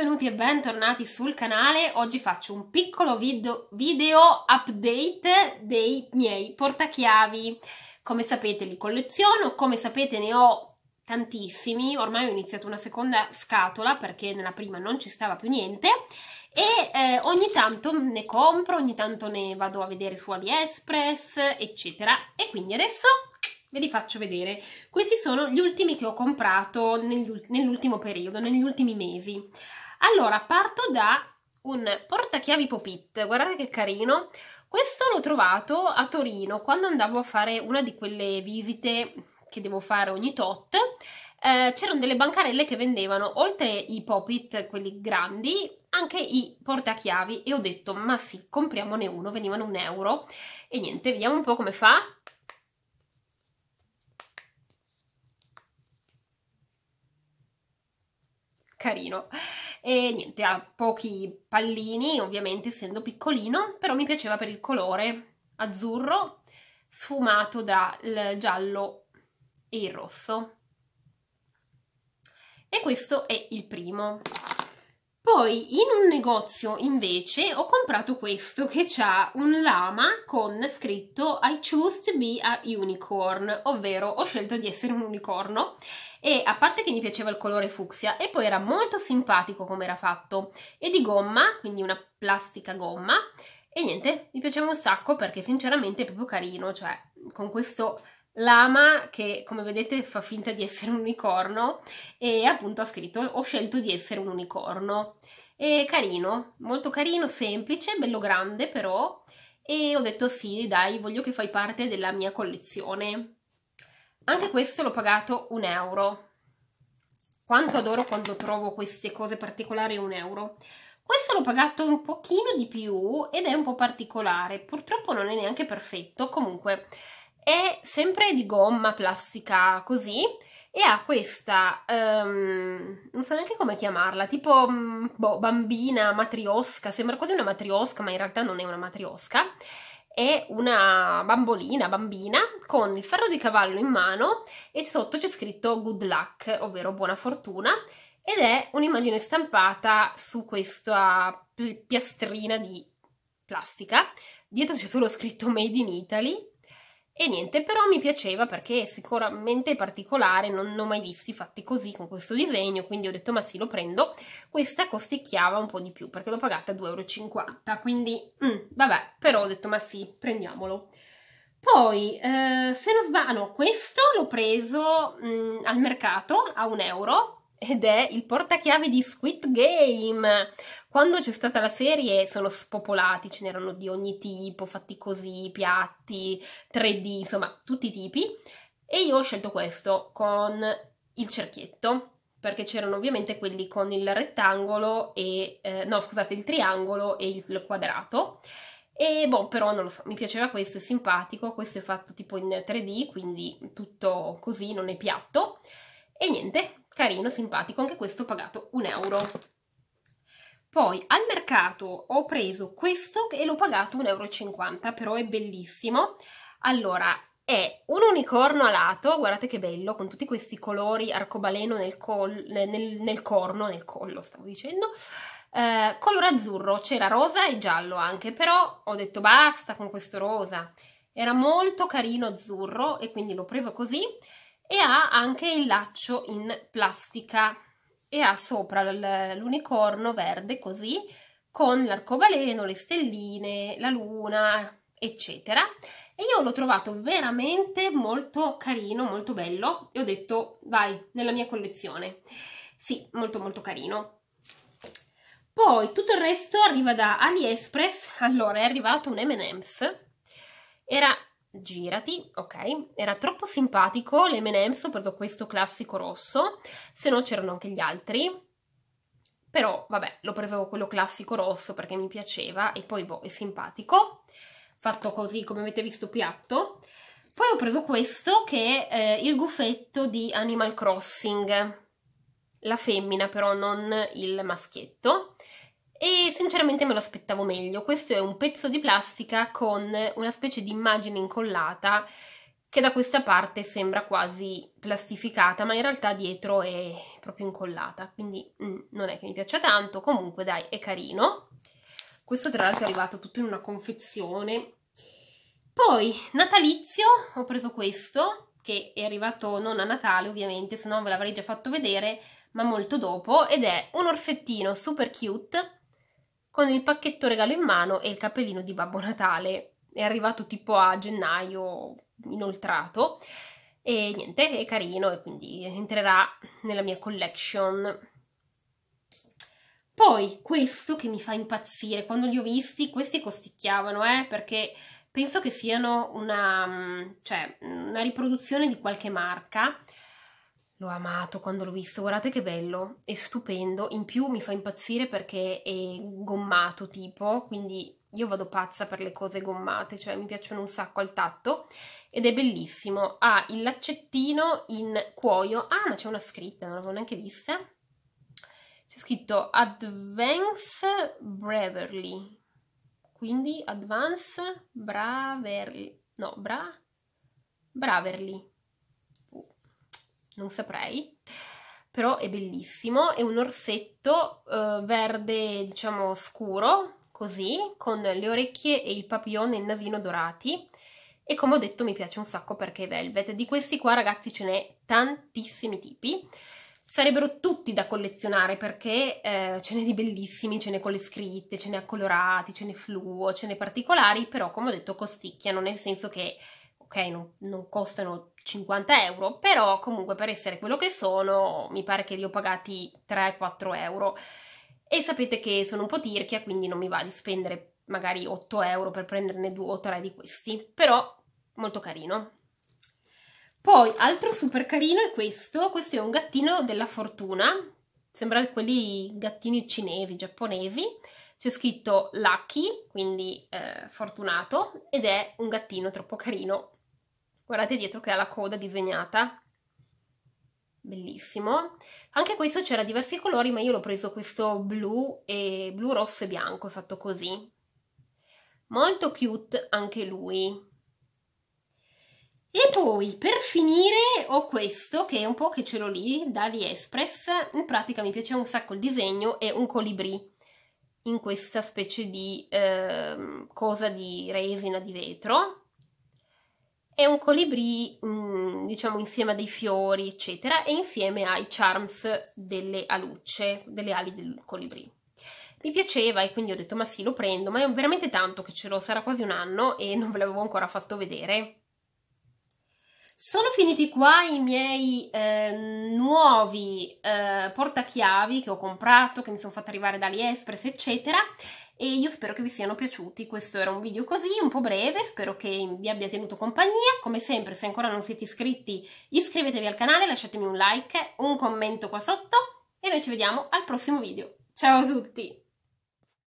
benvenuti e bentornati sul canale. Oggi faccio un piccolo video, video update dei miei portachiavi. Come sapete li colleziono, come sapete ne ho tantissimi. Ormai ho iniziato una seconda scatola perché nella prima non ci stava più niente e eh, ogni tanto ne compro, ogni tanto ne vado a vedere su AliExpress, eccetera. E quindi adesso ve li faccio vedere. Questi sono gli ultimi che ho comprato nell'ultimo periodo, negli ultimi mesi. Allora, parto da un portachiavi Popit, guardate che carino. Questo l'ho trovato a Torino quando andavo a fare una di quelle visite che devo fare ogni tot. Eh, c'erano delle bancarelle che vendevano, oltre i Popit, quelli grandi, anche i portachiavi e ho detto ma sì, compriamone uno, venivano un euro e niente, vediamo un po' come fa. Carino e niente, ha pochi pallini, ovviamente essendo piccolino, però mi piaceva per il colore azzurro sfumato dal giallo e il rosso. E questo è il primo. Poi in un negozio invece ho comprato questo che ha un lama con scritto I choose to be a unicorn, ovvero ho scelto di essere un unicorno e a parte che mi piaceva il colore fucsia e poi era molto simpatico come era fatto e di gomma, quindi una plastica gomma e niente, mi piaceva un sacco perché sinceramente è proprio carino, cioè con questo lama che come vedete fa finta di essere un unicorno e appunto ha scritto ho scelto di essere un unicorno è carino molto carino semplice bello grande però e ho detto sì dai voglio che fai parte della mia collezione anche questo l'ho pagato un euro quanto adoro quando trovo queste cose particolari un euro questo l'ho pagato un pochino di più ed è un po' particolare purtroppo non è neanche perfetto comunque è sempre di gomma plastica così e ha questa, um, non so neanche come chiamarla, tipo mm, boh, bambina matriosca, sembra quasi una matriosca ma in realtà non è una matriosca, è una bambolina, bambina, con il ferro di cavallo in mano e sotto c'è scritto good luck, ovvero buona fortuna, ed è un'immagine stampata su questa piastrina di plastica, dietro c'è solo scritto made in Italy e niente, però mi piaceva perché è sicuramente particolare, non, non ho mai visti fatti così con questo disegno, quindi ho detto ma sì lo prendo. Questa costicchiava un po' di più perché l'ho pagata 2,50 euro, quindi mm, vabbè, però ho detto ma sì, prendiamolo. Poi, eh, se non sbaglio, questo l'ho preso mh, mm, al mercato a un euro, ed è il portachiavi di Squid Game. Quando c'è stata la serie sono spopolati, ce n'erano di ogni tipo, fatti così, piatti, 3D, insomma, tutti i tipi. E io ho scelto questo con il cerchietto, perché c'erano ovviamente quelli con il rettangolo e, eh, no scusate, il triangolo e il quadrato. E boh, però non lo so, mi piaceva questo, è simpatico, questo è fatto tipo in 3D, quindi tutto così, non è piatto. E niente, carino, simpatico, anche questo ho pagato un euro. Poi al mercato ho preso questo e l'ho pagato 1,50 euro, però è bellissimo. Allora, è un unicorno alato, guardate che bello, con tutti questi colori arcobaleno nel, col nel, nel corno, nel collo stavo dicendo, eh, colore azzurro, c'era rosa e giallo anche, però ho detto basta con questo rosa. Era molto carino azzurro e quindi l'ho preso così e ha anche il laccio in plastica e ha sopra l'unicorno verde così con l'arcobaleno, le stelline, la luna, eccetera. E io l'ho trovato veramente molto carino, molto bello e ho detto vai nella mia collezione. Sì, molto molto carino. Poi tutto il resto arriva da AliExpress. Allora è arrivato un M&M's. Era girati, ok? Era troppo simpatico, l'M&M's ho preso questo classico rosso, se no c'erano anche gli altri, però vabbè, l'ho preso quello classico rosso perché mi piaceva e poi boh, è simpatico, fatto così come avete visto piatto. Poi ho preso questo che è eh, il gufetto di Animal Crossing, la femmina però non il maschietto, e sinceramente me lo aspettavo meglio. Questo è un pezzo di plastica con una specie di immagine incollata che da questa parte sembra quasi plastificata, ma in realtà dietro è proprio incollata, quindi mm, non è che mi piaccia tanto, comunque dai, è carino. Questo tra l'altro è arrivato tutto in una confezione. Poi, natalizio, ho preso questo, che è arrivato non a Natale ovviamente, se no ve l'avrei già fatto vedere, ma molto dopo, ed è un orsettino super cute con il pacchetto regalo in mano e il cappellino di Babbo Natale. È arrivato tipo a gennaio inoltrato e niente, è carino e quindi entrerà nella mia collection. Poi questo che mi fa impazzire, quando li ho visti, questi costicchiavano, eh, perché penso che siano una, mm, cioè, una riproduzione di qualche marca, L'ho amato quando l'ho visto, guardate che bello, è stupendo, in più mi fa impazzire perché è gommato tipo, quindi io vado pazza per le cose gommate, cioè mi piacciono un sacco al tatto ed è bellissimo, ha ah, il laccettino in cuoio, ah ma c'è una scritta, non l'avevo neanche vista, c'è scritto Advance Braverly, quindi Advance Braverly, no Bra... Braverly, non saprei, però è bellissimo, è un orsetto eh, verde diciamo scuro, così, con le orecchie e il papillon e il nasino dorati, e come ho detto mi piace un sacco perché è velvet, di questi qua ragazzi ce n'è tantissimi tipi, sarebbero tutti da collezionare perché eh, ce n'è di bellissimi, ce n'è con le scritte, ce n'è a colorati, ce n'è fluo, ce n'è particolari, però come ho detto costicchiano, nel senso che ok, non, non costano 50 euro, però comunque per essere quello che sono mi pare che li ho pagati 3-4 euro e sapete che sono un po' tirchia quindi non mi va di spendere magari 8 euro per prenderne 2 o 3 di questi, però molto carino. Poi altro super carino è questo, questo è un gattino della fortuna, sembra quelli gattini cinesi, giapponesi, c'è scritto Lucky, quindi eh, fortunato, ed è un gattino troppo carino, guardate dietro che ha la coda disegnata bellissimo anche questo c'era diversi colori ma io l'ho preso questo blu e blu rosso e bianco è fatto così molto cute anche lui e poi per finire ho questo che è un po' che ce l'ho lì da AliExpress in pratica mi piaceva un sacco il disegno è un colibrì in questa specie di eh, cosa di resina di vetro è un colibrì, mh, mm, diciamo, insieme a dei fiori, eccetera, e insieme ai charms delle alucce, delle ali del colibrì. Mi piaceva e quindi ho detto ma sì lo prendo, ma è veramente tanto che ce l'ho, sarà quasi un anno e non ve l'avevo ancora fatto vedere. Sono finiti qua i miei eh, nuovi eh, portachiavi che ho comprato, che mi sono fatta arrivare da AliExpress, eccetera e io spero che vi siano piaciuti. Questo era un video così, un po' breve, spero che vi abbia tenuto compagnia. Come sempre, se ancora non siete iscritti, iscrivetevi al canale, lasciatemi un like, un commento qua sotto e noi ci vediamo al prossimo video. Ciao a tutti!